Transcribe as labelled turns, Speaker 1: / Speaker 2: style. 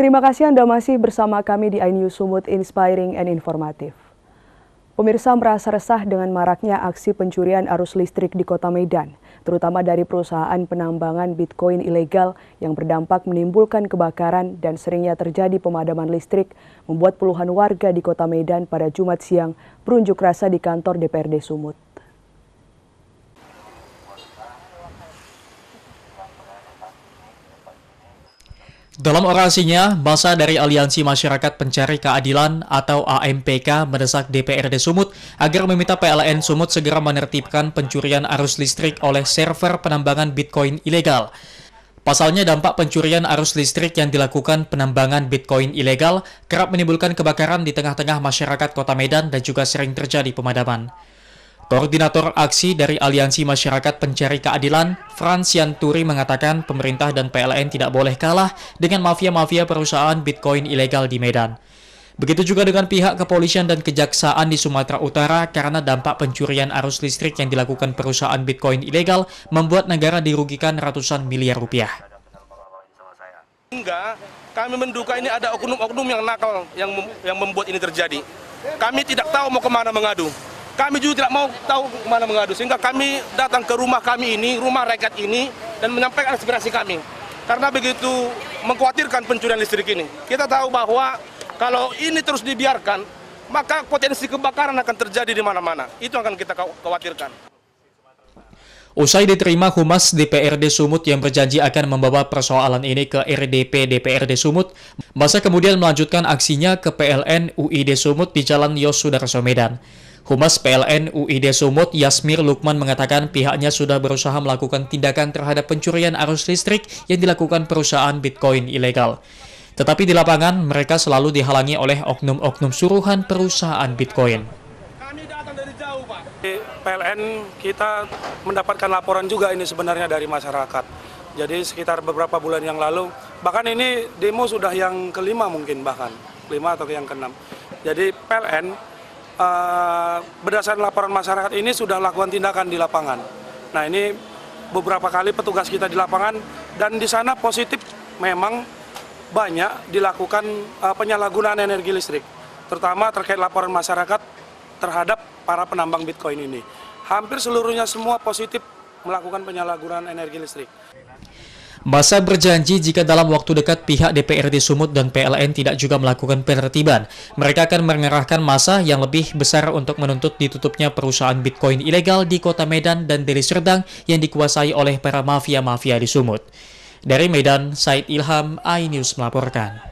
Speaker 1: Terima kasih Anda masih bersama kami di iNews Sumut Inspiring and Informative. Pemirsa merasa resah dengan maraknya aksi pencurian arus listrik di kota Medan, terutama dari perusahaan penambangan Bitcoin ilegal yang berdampak menimbulkan kebakaran dan seringnya terjadi pemadaman listrik, membuat puluhan warga di kota Medan pada Jumat siang berunjuk rasa di kantor DPRD Sumut.
Speaker 2: Dalam orasinya, masa dari Aliansi Masyarakat Pencari Keadilan atau AMPK mendesak DPRD Sumut agar meminta PLN Sumut segera menertibkan pencurian arus listrik oleh server penambangan Bitcoin ilegal. Pasalnya dampak pencurian arus listrik yang dilakukan penambangan Bitcoin ilegal kerap menimbulkan kebakaran di tengah-tengah masyarakat kota Medan dan juga sering terjadi pemadaman. Koordinator Aksi dari Aliansi Masyarakat Pencari Keadilan, Franz Turi mengatakan pemerintah dan PLN tidak boleh kalah dengan mafia-mafia perusahaan Bitcoin ilegal di Medan. Begitu juga dengan pihak kepolisian dan kejaksaan di Sumatera Utara karena dampak pencurian arus listrik yang dilakukan perusahaan Bitcoin ilegal membuat negara dirugikan ratusan miliar rupiah.
Speaker 3: Enggak, kami menduga ini ada oknum-oknum yang nakal yang membuat ini terjadi. Kami tidak tahu mau kemana mengadu. Kami juga tidak mau tahu kemana mengadu. Sehingga kami datang ke rumah kami ini, rumah rakyat ini, dan menyampaikan aspirasi kami. Karena begitu mengkhawatirkan pencurian listrik ini. Kita tahu bahwa kalau ini terus dibiarkan, maka potensi kebakaran akan terjadi di mana-mana. Itu akan kita khawatirkan.
Speaker 2: Usai diterima Humas DPRD Sumut yang berjanji akan membawa persoalan ini ke RDP DPRD Sumut, masa kemudian melanjutkan aksinya ke PLN UID Sumut di Jalan Yosudarso Medan. Humas PLN UID Sumut Yasmir Lukman mengatakan pihaknya sudah berusaha melakukan tindakan terhadap pencurian arus listrik yang dilakukan perusahaan Bitcoin ilegal. Tetapi di lapangan, mereka selalu dihalangi oleh oknum-oknum suruhan perusahaan Bitcoin. Kami datang dari jauh,
Speaker 4: Pak. Di PLN kita mendapatkan laporan juga ini sebenarnya dari masyarakat. Jadi sekitar beberapa bulan yang lalu, bahkan ini demo sudah yang kelima mungkin bahkan, lima atau yang keenam. Jadi PLN Eh, berdasarkan laporan masyarakat ini sudah lakukan tindakan di lapangan. Nah ini beberapa kali petugas kita di lapangan dan di sana positif memang banyak dilakukan uh, penyalahgunaan energi listrik, terutama terkait laporan masyarakat terhadap para penambang Bitcoin ini. Hampir seluruhnya semua positif melakukan penyalahgunaan energi listrik.
Speaker 2: Masa berjanji jika dalam waktu dekat pihak DPRD Sumut dan PLN tidak juga melakukan penertiban, mereka akan mengerahkan masa yang lebih besar untuk menuntut ditutupnya perusahaan Bitcoin ilegal di kota Medan dan Deli Serdang yang dikuasai oleh para mafia-mafia di Sumut. Dari Medan, Said Ilham, iNews melaporkan.